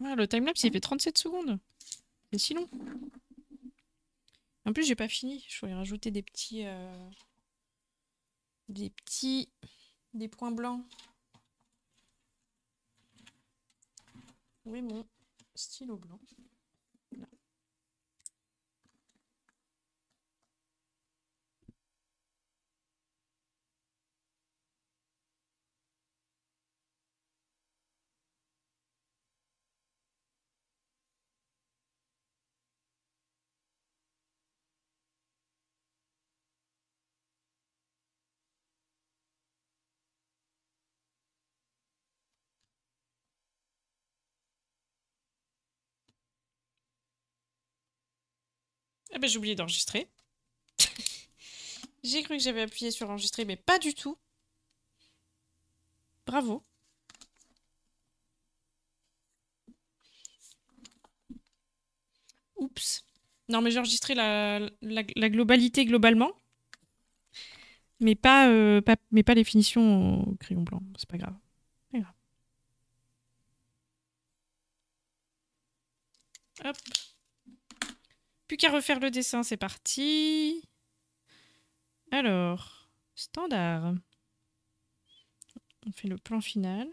le timelapse, il fait 37 secondes. C'est si long. En plus, j'ai pas fini. Je voulais rajouter des petits... Euh, des petits... Des points blancs. Oui, mon stylo blanc. Ah ben j'ai oublié d'enregistrer. j'ai cru que j'avais appuyé sur enregistrer, mais pas du tout. Bravo. Oups. Non, mais j'ai enregistré la, globalité globalement, mais pas, euh, mais pas les finitions au crayon blanc. C'est pas grave. Pas grave. Hop. Plus qu'à refaire le dessin, c'est parti. Alors, standard. On fait le plan final.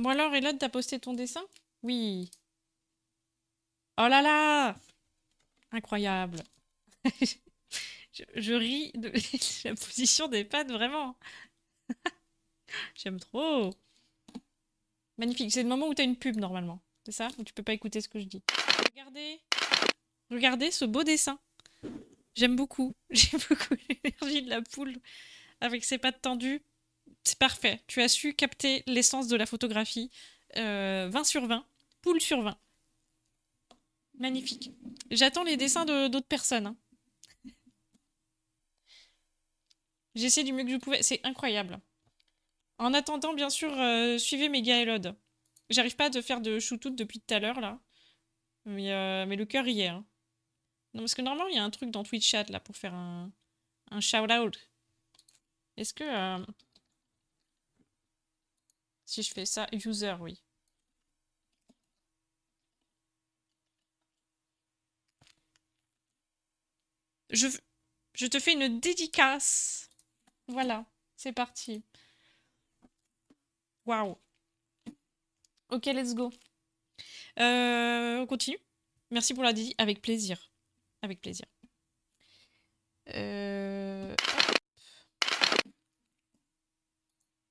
Bon alors, Elod, t'as posté ton dessin Oui. Oh là là Incroyable. je, ris de la position des pattes, vraiment. J'aime trop. Magnifique. C'est le moment où t'as une pub, normalement. C'est ça Où tu peux pas écouter ce que je dis. Regardez. Regardez ce beau dessin. J'aime beaucoup. J'aime beaucoup l'énergie de la poule avec ses pattes tendues. C'est parfait. Tu as su capter l'essence de la photographie. 20 euh, sur 20. Poule sur 20. Magnifique. J'attends les dessins d'autres personnes. Hein. J'essaie du mieux que je pouvais. C'est incroyable. En attendant, bien sûr, euh, suivez mes Gaelod. J'arrive pas à te faire de shootout depuis tout à l'heure, là. Mais, euh, le cœur y est. Hein. Non, parce que normalement, il y a un truc dans Twitch chat, là, pour faire un, un shout-out. Est-ce que... Si je fais ça, user, oui. Je, je te fais une dédicace. Voilà, c'est parti. Waouh. Ok, let's go. Euh, on continue. Merci pour la dédicace. Avec plaisir. Avec plaisir.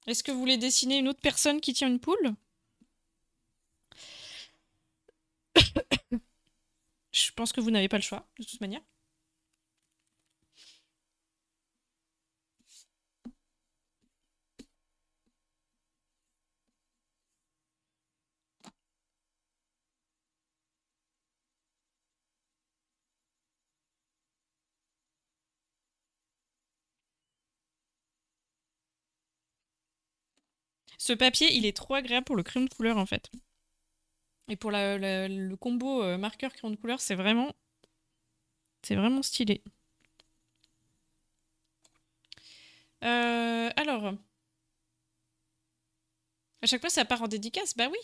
Est-ce que vous voulez dessiner une autre personne qui tient une poule Je pense que vous n'avez pas le choix, de toute manière. Ce papier, il est trop agréable pour le crayon de couleur en fait. Et pour le combo euh, marqueur crayon de couleur, c'est vraiment, c'est vraiment stylé. Euh, alors, à chaque fois, ça part en dédicace. Bah oui,